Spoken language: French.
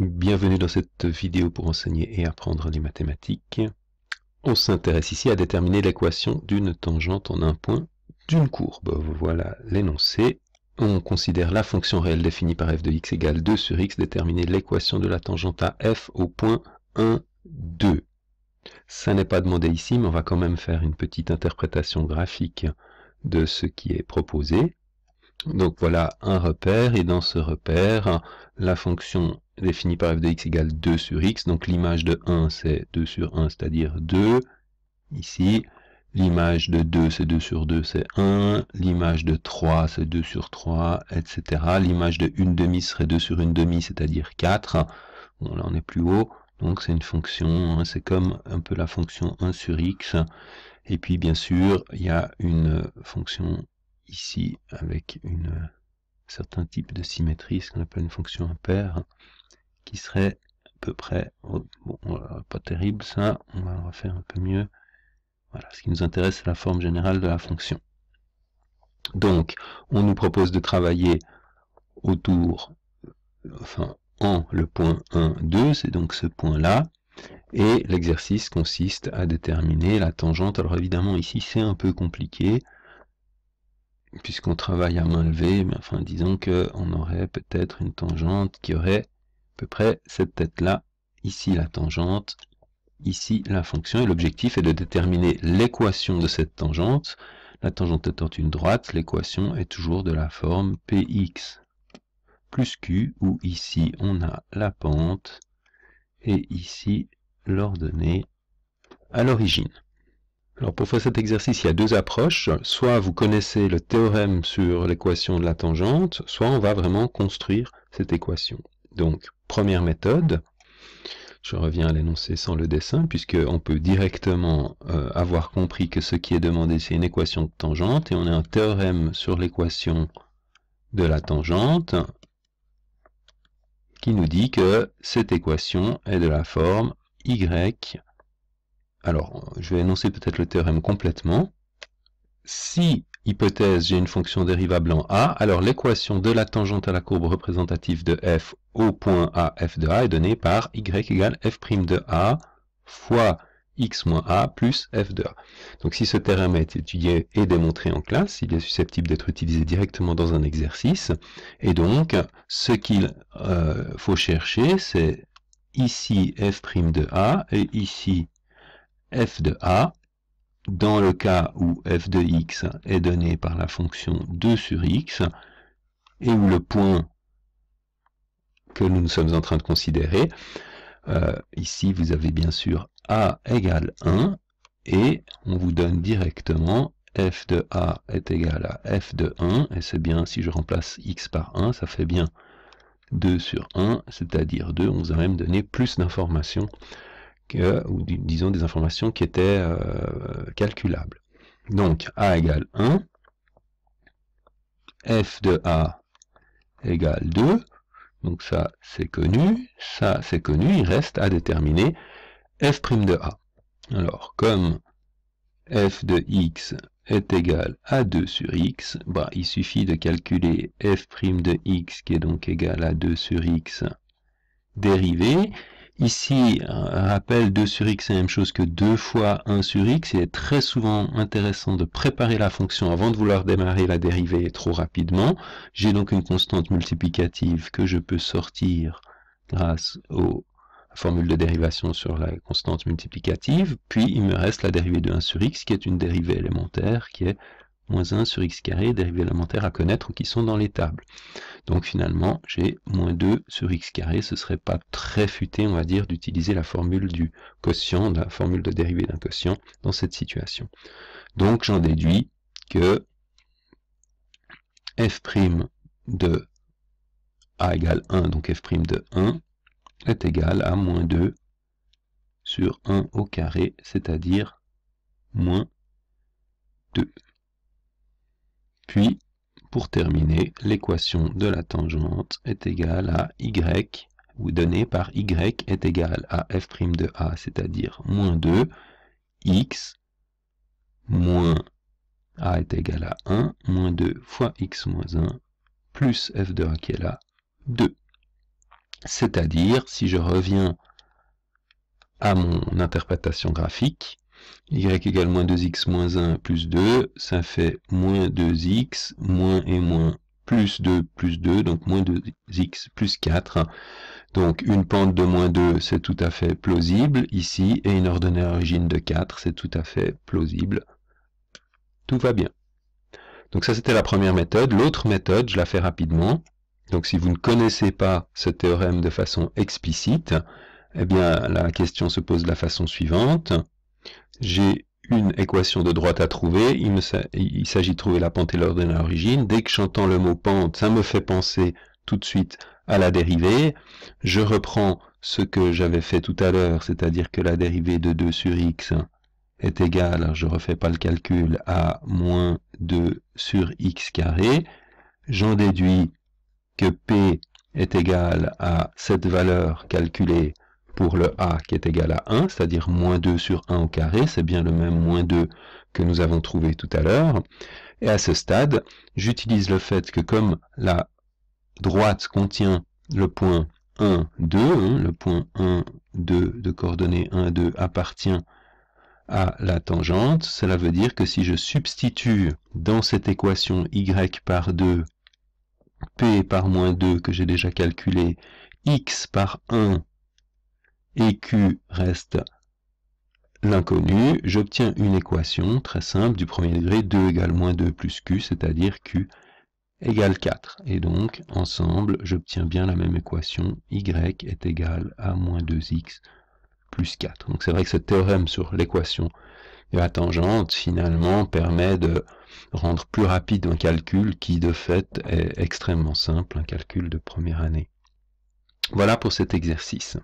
Bienvenue dans cette vidéo pour enseigner et apprendre les mathématiques. On s'intéresse ici à déterminer l'équation d'une tangente en un point d'une courbe. Voilà l'énoncé. On considère la fonction réelle définie par f de x égale 2 sur x, déterminer l'équation de la tangente à f au point 1, 2. Ça n'est pas demandé ici, mais on va quand même faire une petite interprétation graphique de ce qui est proposé. Donc voilà un repère, et dans ce repère, la fonction Définie par f de x égale 2 sur x. Donc l'image de 1, c'est 2 sur 1, c'est-à-dire 2, ici. L'image de 2, c'est 2 sur 2, c'est 1. L'image de 3, c'est 2 sur 3, etc. L'image de 1 demi serait 2 sur 1 demi, c'est-à-dire 4. Bon, là, on est plus haut. Donc c'est une fonction, hein, c'est comme un peu la fonction 1 sur x. Et puis, bien sûr, il y a une fonction ici avec une, un euh, certain type de symétrie, ce qu'on appelle une fonction impaire qui serait à peu près, oh, bon, pas terrible ça, on va le refaire un peu mieux. Voilà, ce qui nous intéresse, c'est la forme générale de la fonction. Donc, on nous propose de travailler autour, enfin, en le point 1, 2, c'est donc ce point-là, et l'exercice consiste à déterminer la tangente. Alors évidemment, ici, c'est un peu compliqué, puisqu'on travaille à main levée, mais enfin, disons qu'on aurait peut-être une tangente qui aurait à peu près cette tête-là, ici la tangente, ici la fonction, et l'objectif est de déterminer l'équation de cette tangente. La tangente étant une droite, l'équation est toujours de la forme px plus q, où ici on a la pente, et ici l'ordonnée à l'origine. Alors pour faire cet exercice, il y a deux approches. Soit vous connaissez le théorème sur l'équation de la tangente, soit on va vraiment construire cette équation. Donc, première méthode, je reviens à l'énoncé sans le dessin, puisqu'on peut directement euh, avoir compris que ce qui est demandé, c'est une équation de tangente, et on a un théorème sur l'équation de la tangente qui nous dit que cette équation est de la forme y. Alors, je vais énoncer peut-être le théorème complètement. Si hypothèse, j'ai une fonction dérivable en a, alors l'équation de la tangente à la courbe représentative de f au point a f de a est donnée par y égale f' de a fois x moins a plus f de a. Donc si ce théorème est étudié et démontré en classe, il est susceptible d'être utilisé directement dans un exercice. Et donc, ce qu'il euh, faut chercher, c'est ici f' de a et ici f de a dans le cas où f de x est donné par la fonction 2 sur x, et où le point que nous, sommes en train de considérer, euh, ici vous avez bien sûr a égale 1, et on vous donne directement f de a est égal à f de 1, et c'est bien, si je remplace x par 1, ça fait bien 2 sur 1, c'est-à-dire 2, on vous a même donné plus d'informations ou disons des informations qui étaient euh, calculables. Donc A égale 1, F de A égale 2, donc ça c'est connu, ça c'est connu, il reste à déterminer F' prime de A. Alors comme F de X est égal à 2 sur X, bah, il suffit de calculer F' prime de X qui est donc égal à 2 sur X dérivé, Ici, rappel, 2 sur x, c'est la même chose que 2 fois 1 sur x. Il est très souvent intéressant de préparer la fonction avant de vouloir démarrer la dérivée trop rapidement. J'ai donc une constante multiplicative que je peux sortir grâce aux formules de dérivation sur la constante multiplicative, puis il me reste la dérivée de 1 sur x, qui est une dérivée élémentaire, qui est moins 1 sur x carré, dérivée élémentaire à connaître ou qui sont dans les tables. Donc finalement, j'ai moins 2 sur x carré. Ce serait pas très futé, on va dire, d'utiliser la formule du quotient, la formule de dérivée d'un quotient dans cette situation. Donc j'en déduis que f' de a égale 1, donc f' de 1 est égal à moins 2 sur 1 au carré, c'est-à-dire moins 2. Puis, pour terminer, l'équation de la tangente est égale à y, ou donnée par y est égale à f' de a, c'est-à-dire moins 2, x moins a est égal à 1, moins 2 fois x moins 1, plus f de a qui est là, 2. C'est-à-dire, si je reviens à mon interprétation graphique, y égale moins 2x moins 1 plus 2, ça fait moins 2x, moins et moins plus 2 plus 2, donc moins 2x plus 4. Donc une pente de moins 2, c'est tout à fait plausible ici, et une ordonnée à origine de 4, c'est tout à fait plausible. Tout va bien. Donc ça, c'était la première méthode. L'autre méthode, je la fais rapidement. Donc si vous ne connaissez pas ce théorème de façon explicite, eh bien la question se pose de la façon suivante j'ai une équation de droite à trouver, il, s'agit de trouver la pente et l'ordre à l'origine. Dès que j'entends le mot pente, ça me fait penser tout de suite à la dérivée. Je reprends ce que j'avais fait tout à l'heure, c'est-à-dire que la dérivée de 2 sur x est égale, je refais pas le calcul, à moins 2 sur x carré. J'en déduis que p est égal à cette valeur calculée pour le a qui est égal à 1, c'est-à-dire moins 2 sur 1 au carré, c'est bien le même moins 2 que nous avons trouvé tout à l'heure. Et à ce stade, j'utilise le fait que comme la droite contient le point 1, 2, hein, le point 1, 2 de coordonnées 1, 2 appartient à la tangente, cela veut dire que si je substitue dans cette équation y par 2, p par moins 2 que j'ai déjà calculé, x par 1 et Q reste l'inconnu, j'obtiens une équation très simple du premier degré, 2 égale moins 2 plus Q, c'est-à-dire Q égale 4. Et donc, ensemble, j'obtiens bien la même équation, y est égal à moins 2x plus 4. Donc c'est vrai que ce théorème sur l'équation de la tangente, finalement, permet de rendre plus rapide un calcul qui, de fait, est extrêmement simple, un calcul de première année. Voilà pour cet exercice.